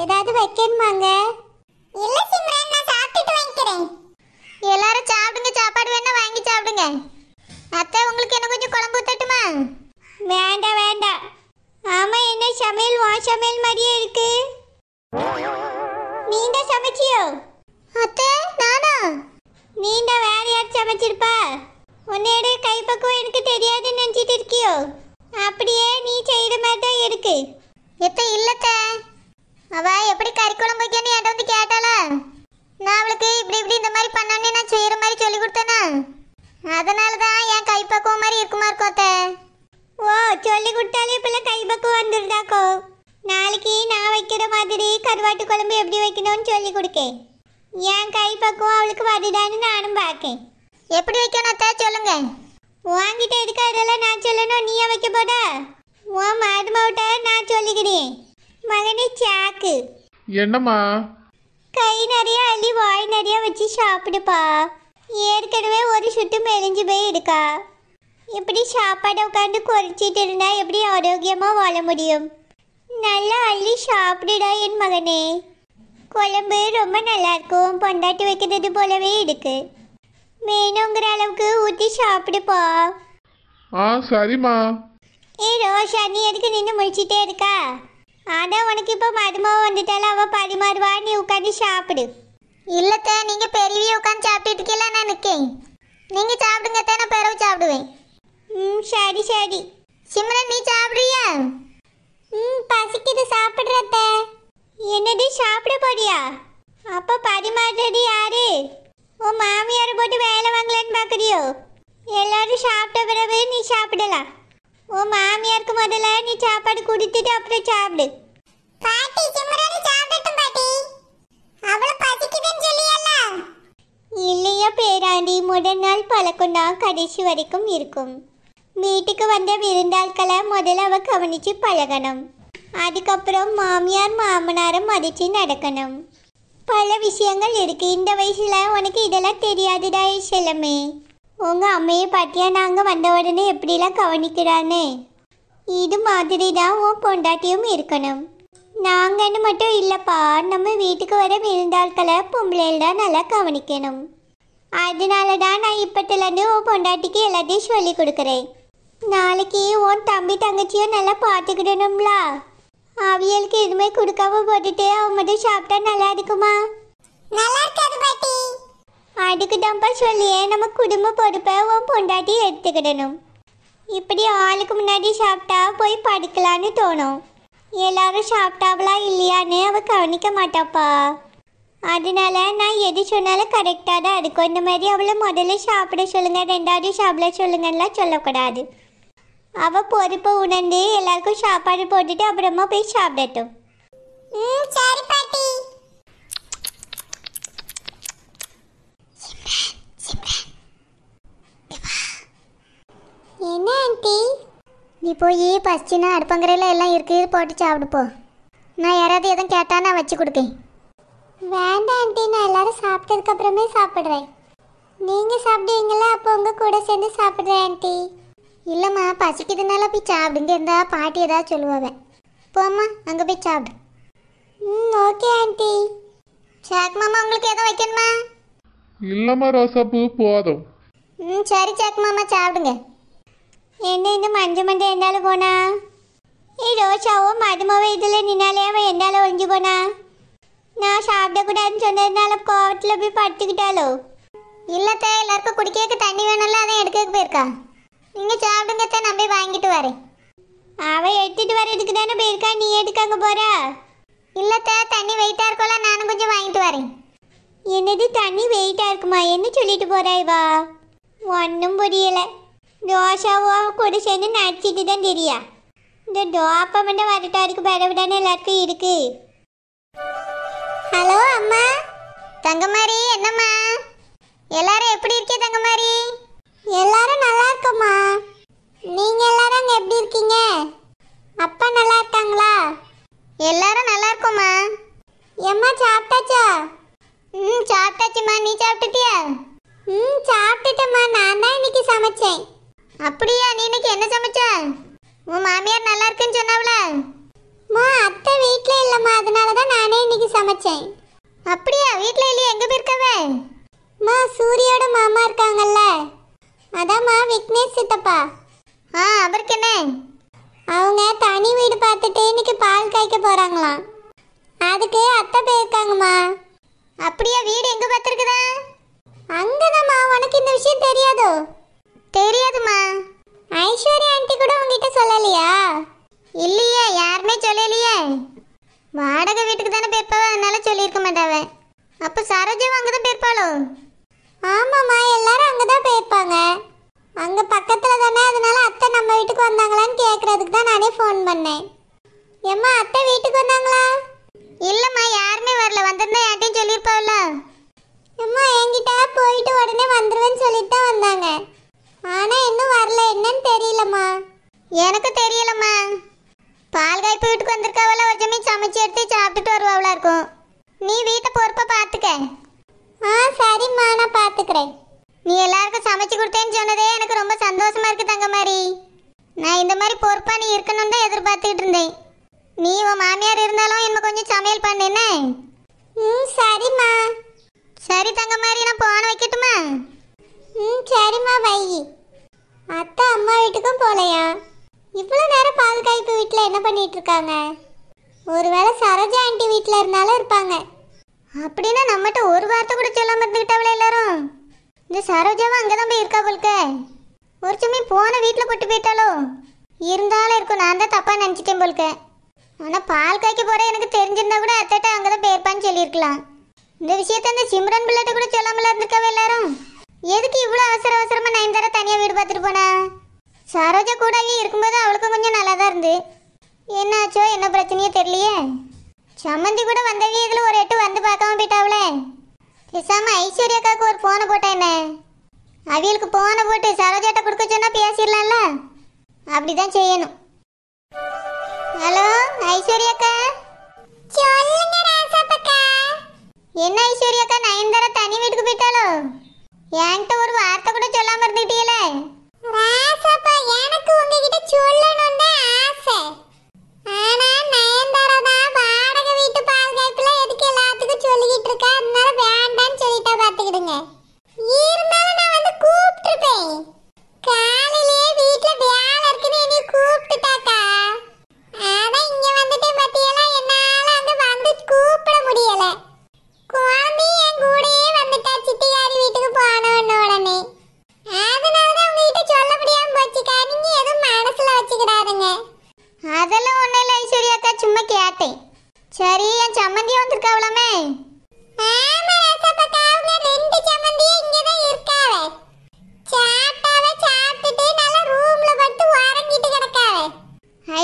ஏதாவது வைக்கணுமாங்க இல்ல சிம்ரன் நான் சாப்பிட்டுட்டு வாங்கிக்கிறேன் எல்லாரும் சாப்பிடுங்க சாப்பாடு வேணா வாங்கி சாப்பிடுங்க அத்தை உங்களுக்கு என்ன கொஞ்சம் குழம்பு ஊத்தட்டுமா வேண்டாம் வேண்டாம் ஆமா என்ன சமையல் வா சமையல் மாதிரியே இருக்கு நீங்க சமைச்சியோ அத்தை நானா நீண்ட வேற யார் சமைச்சிருப்பா கை கைப்பக்குவம் எனக்கு தெரியாதுன்னு நினச்சிட்டு இருக்கியோ அப்படியே நீ செய்யற மாதிரி தான் இருக்கு எப்போ இல்லைத்த அவ எப்படி கறி குழம்பு வைக்கணும் என்கிட்ட வந்து கேட்டால நான் அவளுக்கு இப்படி இப்படி இந்த மாதிரி பண்ணோன்னு நான் செய்கிற மாதிரி சொல்லி கொடுத்தேனா அதனால தான் என் கைப்பக்குவம் மாதிரி இருக்குமா இருக்கோத்த ஓ சொல்லி கொடுத்தாலே இப்பெல்லாம் கைப்பக்குவம் வந்துருந்தாக்கோ நாளைக்கு நான் வைக்கிற மாதிரி கருவாட்டு குழம்பு எப்படி வைக்கணும்னு சொல்லி கொடுக்கேன் என் கை பக்குவம் அவளுக்கு வருதான்னு நானும் பார்க்கேன் எப்படி வைக்கணும் அத்தா சொல்லுங்க வாங்கிட்டு எதுக்கு அதெல்லாம் நான் சொல்லணும் நீயே வைக்க போட ஓ மாடு மாவட்ட நான் சொல்லிக்கிறேன் மகனே சாக்கு என்னம்மா கை நிறைய அள்ளி வாய் நிறைய வச்சு சாப்பிடுப்பா ஏற்கனவே ஒரு சுட்டு மெலிஞ்சு போய் இருக்கா இப்படி சாப்பாடை உட்காந்து குறைச்சிட்டு இருந்தா எப்படி ஆரோக்கியமாக வாழ முடியும் நல்லா அள்ளி சாப்பிடுடா என் மகனே குழம்பு ரொம்ப நல்லா இருக்கும் பொண்டாட்டி வைக்கிறது போலவே இருக்கு வேணுங்கிற அளவுக்கு ஊற்றி சாப்பிடுப்பா ஆ சரிம்மா ஏ ரோஷா நீ எதுக்கு நின்று முடிச்சிட்டே இருக்கா அதான் உனக்கு இப்போ மதுமாவை வந்துட்டாலும் அவள் பரிமாறுவா நீ உட்காந்து சாப்பிடு இல்லைத்த நீங்கள் பெரியவே உட்காந்து சாப்பிட்டுட்டு இருக்கீங்களா நான் நிற்கேன் நீங்கள் சாப்பிடுங்க தான் நான் பிறகு சாப்பிடுவேன் ம் சரி சரி சிம்ரன் நீ சாப்பிடுறியா ம் பசிக்குது சாப்பிட்றத என்னடி சாப்பிட போறியா அப்போ பரிமாறுறது யாரு உன் மாமியார் போட்டு வேலை வாங்கலான்னு பார்க்குறியோ எல்லாரும் சாப்பிட்ட பிறகு நீ சாப்பிடலாம் உன் மாமியாருக்கு முதல்ல நீ சாப்பாடு கொடுத்துட்டு அப்புறம் சாப்பிடு பாட்டி சிம்ரன் சாப்பிடட்டும் பாட்டி அவ்வளவு பசிக்குதுன்னு சொல்லியல்ல இல்லையா பேராண்டி முதல் நாள் பழக்கம் தான் கடைசி வரைக்கும் இருக்கும் வீட்டுக்கு வந்த விருந்தாட்களை முதல்ல அவ கவனிச்சு பழகணும் அதுக்கப்புறம் மாமியார் மாமனாரை மதிச்சு நடக்கணும் பல விஷயங்கள் இருக்கு இந்த வயசுல உனக்கு இதெல்லாம் தெரியாதுடா செல்லமே உங்கள் அம்மையை பாட்டியா நாங்கள் வந்த உடனே எப்படிலாம் கவனிக்கிறானே இது மாதிரி தான் உன் பொண்டாட்டியும் இருக்கணும் நாங்கன்னு மட்டும் இல்லைப்பா நம்ம வீட்டுக்கு வர விருந்தாட்களை பொம்பளையில் தான் நல்லா கவனிக்கணும் அதனால தான் நான் இப்பத்துலேருந்து உன் பொண்டாட்டிக்கு எல்லாத்தையும் சொல்லி கொடுக்குறேன் நாளைக்கு உன் தம்பி தங்கச்சியும் நல்லா பார்த்துக்கிடணும்ல அவியலுக்கு எதுவுமே கொடுக்காம போட்டுட்டு அவன் மட்டும் சாப்பிட்டா நல்லா இருக்குமா நல்லா இருக்காது பாட்டி அதுக்கு தான்ப்பா சொல்லியே நம்ம குடும்ப பொறுப்பை உன் பொண்டாட்டி எடுத்துக்கிடணும் இப்படி ஆளுக்கு முன்னாடி சாப்பிட்டா போய் படுக்கலான்னு தோணும் எல்லாரும் சாப்பிட்டாவளா இல்லையான்னு அவ கவனிக்க மாட்டாப்பா அதனால நான் எது சொன்னாலும் கரெக்டாக தான் இருக்கும் இந்த மாதிரி அவளை முதல்ல சாப்பிட சொல்லுங்க ரெண்டாவது சாப்பிட சொல்லுங்கலாம் சொல்லக்கூடாது அவள் பொறுப்பை உணர்ந்து எல்லாருக்கும் சாப்பாடு போட்டுட்டு அப்புறமா போய் சாப்பிடட்டும் ம் சரிப்பா போய் பசிச்சுன்னா அடுப்பங்கரையில் எல்லாம் இருக்குது போட்டு சாப்பிடுப்போம் நான் யாராவது எதுவும் கேட்டால் நான் வச்சு கொடுக்கேன் வேண்டாம் ஆண்டி நான் எல்லாரும் சாப்பிட்டதுக்கப்புறமே சாப்பிட்றேன் நீங்கள் சாப்பிடுவீங்களா அப்போ உங்கள் கூட சேர்ந்து சாப்பிட்றேன் ஆண்டி இல்லைம்மா பசிக்குதுனால போய் சாப்பிடுங்க இருந்தால் பாட்டி ஏதாவது சொல்லுவாங்க போம்மா அங்கே போய் சாப்பிடு ம் ஓகே ஆண்டி சாக் மாமா உங்களுக்கு எதுவும் வைக்கணுமா இல்லைம்மா பூ போதும் ம் சரி சாக் மாமா சாப்பிடுங்க என்ன இன்னும் அஞ்சு மணி எந்தாலும் போனா இதில் நின்னாலே அவன் எந்தாலும் ஒழிஞ்சு போனா நான் சாப்பிடக்கூடாதுன்னு சொன்னதுனால கோவத்தில் போய் படுத்துக்கிட்டாலோ இல்லத்தே எல்லாருக்கும் குடிக்க தண்ணி வேணும்ல அதான் எடுக்க போயிருக்கா நீங்கள் சாப்பிடுங்கத்தான் நான் போய் வாங்கிட்டு வரேன் அவள் எடுத்துகிட்டு வரதுக்கு தானே போயிருக்கா நீ எடுக்காங்க போகிறா இல்லத்தே தண்ணி வெயிட்டாக கொஞ்சம் வாங்கிட்டு வரேன் என்னது தண்ணி வெயிட்டாக இருக்குமா என்ன சொல்லிட்டு போகிறாய் வா ஒன்றும் புரியலை தோஷாவோ கூட சேர்ந்து நடிச்சிட்டு தான் தெரியா இந்த டோப்பை மட்டும் வரட்டாருக்கு பரவிடான்னு எல்லாருக்கும் இருக்கு ஹலோ அம்மா தங்கமாரி என்னம்மா எல்லாரும் எப்படி இருக்கே தங்கமாரி எல்லாரும் நல்லா இருக்கம்மா நீங்க எல்லாரும் அங்க எப்படி இருக்கீங்க அப்பா நல்லா இருக்காங்களா எல்லாரும் நல்லா இருக்கோம்மா எம்மா சாப்பிட்டாச்சா அவங்க தனி வீடு பார்த்துட்டு இன்னைக்கு பால் காய்க்க போகிறாங்களாம் அதுக்கு அத்தை போயிருக்காங்கம்மா அப்படியே வீடு எங்கே பார்த்துருக்குதா அங்கேதாம்மா உனக்கு இந்த விஷயம் தெரியாதோ தெரியாதுமா ஐஸ்வர்யா ஆண்டி கூட உங்ககிட்ட சொல்லலையா இல்லையே யாருமே சொல்லலையே வாடகை வீட்டுக்கு தானே போயிருப்பாவ அதனால சொல்லியிருக்க மாட்டாவ அப்போ சரோஜாவும் அங்கே தான் போயிருப்பாளோ ஆமாம்மா எல்லாரும் அங்கே தான் போயிருப்பாங்க அங்கே பக்கத்தில் தானே அதனால அத்தை நம்ம வீட்டுக்கு வந்தாங்களான்னு கேட்குறதுக்கு தான் நானே ஃபோன் பண்ணேன் ஏம்மா அத்தை வீட்டுக்கு வந்தாங்களா இல்லைம்மா யாருமே வரல வந்திருந்தா யார்ட்டையும் சொல்லியிருப்பாவில்ல அம்மா என்கிட்ட போயிட்டு உடனே வந்துடுவேன்னு சொல்லிட்டு தான் வந்தாங்க ஆனால் இன்னும் வரல என்னன்னு தெரியலம்மா எனக்கு தெரியலம்மா பால் காய்ப்பு வீட்டுக்கு வந்திருக்காவல ஒரு ஜமீன் சமைச்சு எடுத்து சாப்பிட்டுட்டு வருவாவில இருக்கும் நீ வீட்டை பொறுப்பை பார்த்துக்க ஆ சரிம்மா நான் பார்த்துக்கிறேன் நீ எல்லாருக்கும் சமைச்சு கொடுத்தேன்னு சொன்னதே எனக்கு ரொம்ப சந்தோஷமா இருக்கு தங்க மாதிரி நான் இந்த மாதிரி பொறுப்பா நீ இருக்கணும்னு தான் எதிர்பார்த்துட்டு இருந்தேன் நீ உன் மாமியார் இருந்தாலும் இன்னும் கொஞ்சம் சமையல் பண்ணு என்ன ம் சரிம்மா சரி தங்க மாதிரி நான் போன வைக்கட்டுமா ம் சரிம்மா பை அத்தை அம்மா வீட்டுக்கும் போகலையா இவ்வளோ நேரம் பால் காய்ப்பு வீட்டில் என்ன பண்ணிட்டு இருக்காங்க ஒருவேளை சரோஜா ஆண்டி வீட்டில் இருந்தாலும் இருப்பாங்க அப்படின்னா நம்மகிட்ட ஒரு வார்த்தை கூட சொல்லாமல் இருந்துக்கிட்டவளே எல்லாரும் இந்த சரோஜாவும் அங்கே தான் போய் இருக்கா பொழுக்க ஒரு சும்மி போன வீட்டில் போட்டு போயிட்டாலோ இருந்தாலும் இருக்கும் நான் தான் தப்பாக நினச்சிட்டேன் பொழுக்க ஆனால் பால் காய்க்க போகிற எனக்கு தெரிஞ்சிருந்தா கூட அத்தட்ட அங்கே தான் போயிருப்பான்னு சொல்லியிருக்கலாம் இந்த விஷயத்த இந்த சிம்ரன் பிள்ளைட்ட கூட சொல்லாமல் இருந்திருக்காவே எல்லாரும் எதுக்கு இவ்வளோ அவசர அவசரமாக தர தனியாக வீடு பார்த்துட்டு போனா சரோஜா கூட இருக்கும்போது அவளுக்கும் கொஞ்சம் நல்லா தான் இருந்து என்னாச்சோ என்ன பிரச்சனையோ தெரியலையே சம்மந்தி கூட வந்தவி இதில் ஒரு எட்டு வந்து பார்க்காம போயிட்டாவளே பேசாம ஐஸ்வர்யாக்காக்கு ஒரு போனை போட்டேனே அவியலுக்கு போனை போட்டு சரோஜாட்ட கொடுக்க சொன்னா பேசிடலாம்ல அப்படிதான் செய்யணும் ஹலோ ஐஸ்வர்யாக்கா என்ன ஐஸ்வர்யாக்கா நயன்தாரா தனி வீட்டுக்கு போயிட்டாலோ என்கிட்ட ஒரு வார்த்தை கூட சொல்லாம இருந்துட்டீல ராசப்பா எனக்கு உங்ககிட்ட சொல்லணும்னு ஆசை ஆனா நயன்தாரா தான் வாடகை வீட்டு பாதுகாப்புல எதுக்கு எல்லாத்துக்கும் சொல்லிக்கிட்டு இருக்கா அதனால நீட்டா பாத்துக்கிடுங்க இருந்தாலும் நான் வந்து கூப்பிட்டுப்பேன் காலையிலே வீட்டுல வேலை இருக்குன்னு என்னைய கூப்பிட்டுட்டா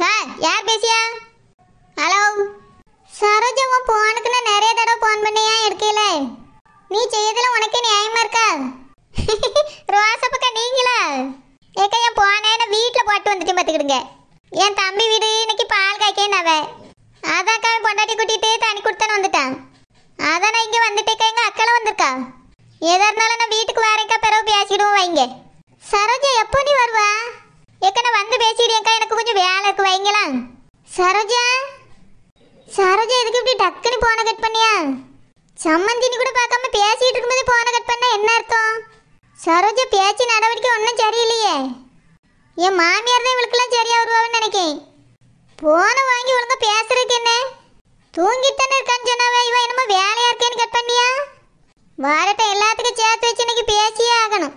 சார் யார் பேசியா ஹலோ சரோஜாவும் போனுக்கு நிறைய தடவை போன் பண்ணியா எடுக்கல நீ செய்யறதுல உனக்கே நியாயமா இருக்கா ரோசப்பக்கா நீங்களா ஏக்கா என் வீட்டில் போட்டு வந்துட்டு பார்த்துக்கிடுங்க என் தம்பி வீடு இன்னைக்கு பால் காய்க்கேன் அவன் அதாக்கா பொண்டாட்டி கூட்டிட்டு தனி கொடுத்தான்னு வந்துட்டான் அதான் நான் இங்கே வந்துட்டேக்கா எங்கள் அக்காலாம் வந்திருக்கா இருந்தாலும் நான் வீட்டுக்கு வரேக்கா பிறகு பேசிடுவோம் வைங்க சரோஜா எப்போ நீ வருவ வந்து பேசிடுறேன்க்கா எனக்கு கொஞ்சம் வேலை இருக்கு வைங்களா சரோஜா சரோஜா எதுக்கு இப்படி டக்குன்னு போன கட் பண்ணியா சம்மந்தினி கூட பார்க்காம பேசிட்டு இருக்கும்போது போன கட் பண்ணா என்ன அர்த்தம் சரோஜா பேச்சு நடவடிக்கை ஒன்றும் சரியில்லையே என் மாமியார் தான் இவளுக்கெல்லாம் சரியா வருவான்னு நினைக்கேன் போன வாங்கி ஒழுங்கா பேசுறதுக்கு என்ன தூங்கித்தானே இருக்கான்னு சொன்னாவே இவன் என்னமோ வேலையா இருக்கேன்னு கட் பண்ணியா வாரட்ட எல்லாத்துக்கும் சேர்த்து வச்சு இன்னைக்கு பேசியே ஆகணும்